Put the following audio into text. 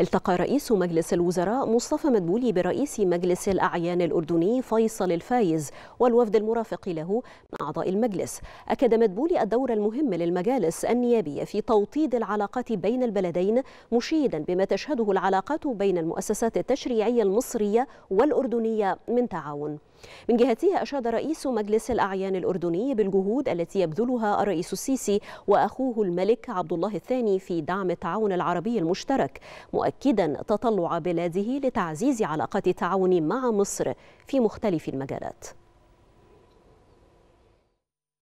التقى رئيس مجلس الوزراء مصطفى مدبولي برئيس مجلس الأعيان الأردني فيصل الفايز والوفد المرافق له مع أعضاء المجلس أكد مدبولي الدور المهم للمجالس النيابية في توطيد العلاقات بين البلدين مشيدا بما تشهده العلاقات بين المؤسسات التشريعية المصرية والأردنية من تعاون من جهته أشاد رئيس مجلس الأعيان الأردني بالجهود التي يبذلها الرئيس السيسي وأخوه الملك عبد الله الثاني في دعم التعاون العربي المشترك مؤكدا تطلع بلاده لتعزيز علاقات التعاون مع مصر في مختلف المجالات